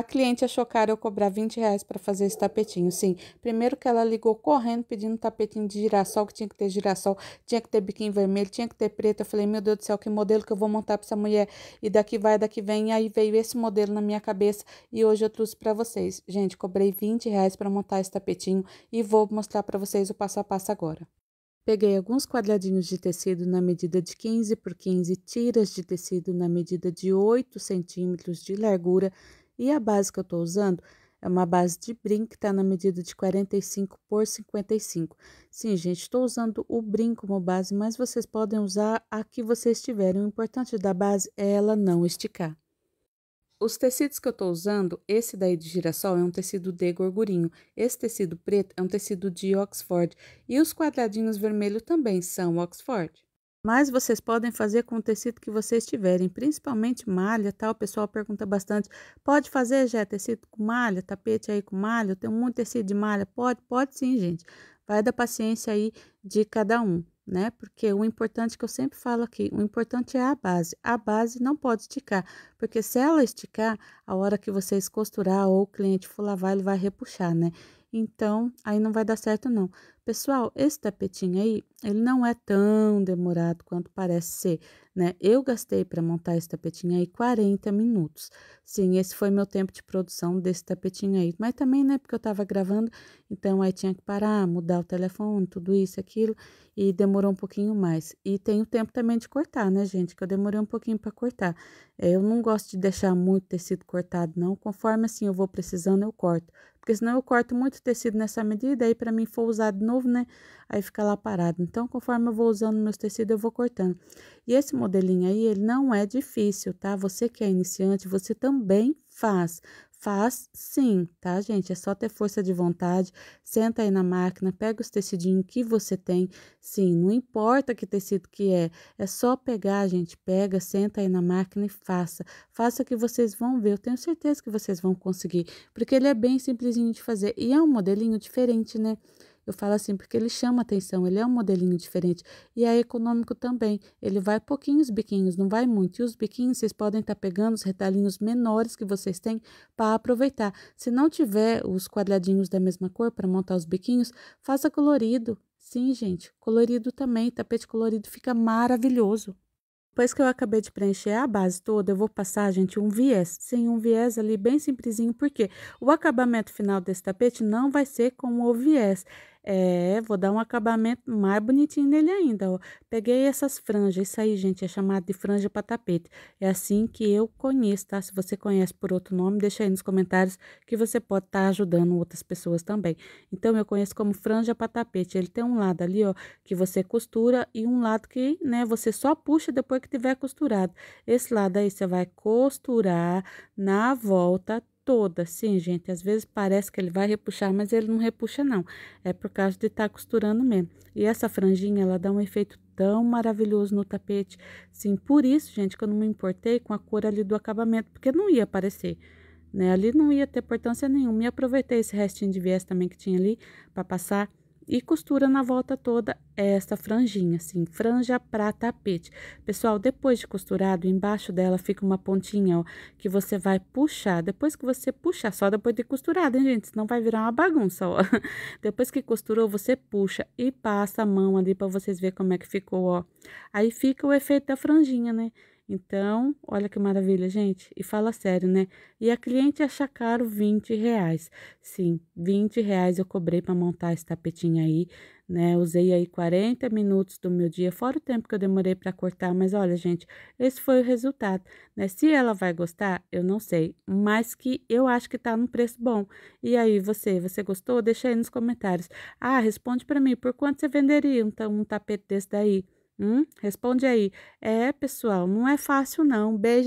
A cliente achou caro eu cobrar 20 reais para fazer esse tapetinho. Sim, primeiro que ela ligou correndo pedindo tapetinho de girassol, que tinha que ter girassol, tinha que ter biquinho vermelho, tinha que ter preto. Eu falei, meu Deus do céu, que modelo que eu vou montar para essa mulher? E daqui vai, daqui vem. E aí veio esse modelo na minha cabeça e hoje eu trouxe para vocês. Gente, cobrei 20 reais para montar esse tapetinho e vou mostrar para vocês o passo a passo agora. Peguei alguns quadradinhos de tecido na medida de 15 por 15 tiras de tecido na medida de 8 centímetros de largura e a base que eu estou usando é uma base de brinco que está na medida de 45 por 55. Sim, gente, estou usando o brinco como base, mas vocês podem usar a que vocês tiverem. O importante da base é ela não esticar. Os tecidos que eu estou usando, esse daí de girassol é um tecido de gorgurinho, esse tecido preto é um tecido de Oxford e os quadradinhos vermelhos também são Oxford. Mas vocês podem fazer com o tecido que vocês tiverem, principalmente malha, tá? O pessoal pergunta bastante, pode fazer, já tecido com malha, tapete aí com malha? Eu tenho muito tecido de malha, pode? Pode sim, gente. Vai da paciência aí de cada um, né? Porque o importante que eu sempre falo aqui, o importante é a base. A base não pode esticar, porque se ela esticar, a hora que vocês costurar ou o cliente for lavar, ele vai repuxar, né? Então, aí não vai dar certo não. Pessoal, esse tapetinho aí, ele não é tão demorado quanto parece ser, né? Eu gastei para montar esse tapetinho aí 40 minutos. Sim, esse foi meu tempo de produção desse tapetinho aí. Mas também, né, porque eu estava gravando, então aí tinha que parar, mudar o telefone, tudo isso, aquilo. E demorou um pouquinho mais. E tem o tempo também de cortar, né, gente? Que eu demorei um pouquinho para cortar. É, eu não gosto de deixar muito tecido cortado, não. Conforme, assim, eu vou precisando, eu corto porque senão eu corto muito tecido nessa medida, aí para mim for usar de novo, né? Aí fica lá parado. Então, conforme eu vou usando meus tecidos, eu vou cortando. E esse modelinho aí, ele não é difícil, tá? Você que é iniciante, você também faz. Faz sim, tá, gente? É só ter força de vontade. Senta aí na máquina, pega os tecidinhos que você tem. Sim, não importa que tecido que é, é só pegar, gente. Pega, senta aí na máquina e faça. Faça que vocês vão ver. Eu tenho certeza que vocês vão conseguir, porque ele é bem simplesinho de fazer e é um modelinho diferente, né? Eu falo assim porque ele chama atenção, ele é um modelinho diferente e é econômico também. Ele vai pouquinhos biquinhos, não vai muito. E os biquinhos vocês podem estar tá pegando os retalhinhos menores que vocês têm para aproveitar. Se não tiver os quadradinhos da mesma cor para montar os biquinhos, faça colorido. Sim, gente, colorido também, tapete colorido fica maravilhoso. Depois que eu acabei de preencher a base toda, eu vou passar, gente, um viés. Sim, um viés ali bem simplesinho, porque o acabamento final desse tapete não vai ser com o viés. É, vou dar um acabamento mais bonitinho nele ainda, ó. Peguei essas franjas, isso aí, gente, é chamado de franja para tapete. É assim que eu conheço, tá? Se você conhece por outro nome, deixa aí nos comentários que você pode estar tá ajudando outras pessoas também. Então, eu conheço como franja para tapete. Ele tem um lado ali, ó, que você costura e um lado que, né, você só puxa depois que tiver costurado. Esse lado aí, você vai costurar na volta toda. Sim, gente, às vezes parece que ele vai repuxar, mas ele não repuxa não. É por causa de estar tá costurando mesmo. E essa franjinha, ela dá um efeito tão maravilhoso no tapete. Sim, por isso, gente, que eu não me importei com a cor ali do acabamento, porque não ia aparecer. Né? Ali não ia ter importância nenhuma. E aproveitei esse restinho de viés também que tinha ali para passar e costura na volta toda esta franjinha, assim, franja para tapete. Pessoal, depois de costurado, embaixo dela fica uma pontinha, ó, que você vai puxar. Depois que você puxar, só depois de costurado, hein, gente? Senão vai virar uma bagunça, ó. Depois que costurou, você puxa e passa a mão ali para vocês verem como é que ficou, ó. Aí fica o efeito da franjinha, né? Então, olha que maravilha, gente. E fala sério, né? E a cliente achou caro 20 reais. Sim, 20 reais eu cobrei para montar esse tapetinho aí, né? Usei aí 40 minutos do meu dia, fora o tempo que eu demorei para cortar. Mas olha, gente, esse foi o resultado, né? Se ela vai gostar, eu não sei, mas que eu acho que tá num preço bom. E aí, você, você gostou? Deixa aí nos comentários. Ah, responde para mim, por quanto você venderia um, um tapete desse daí? Hum? Responde aí. É, pessoal, não é fácil não. Beijo.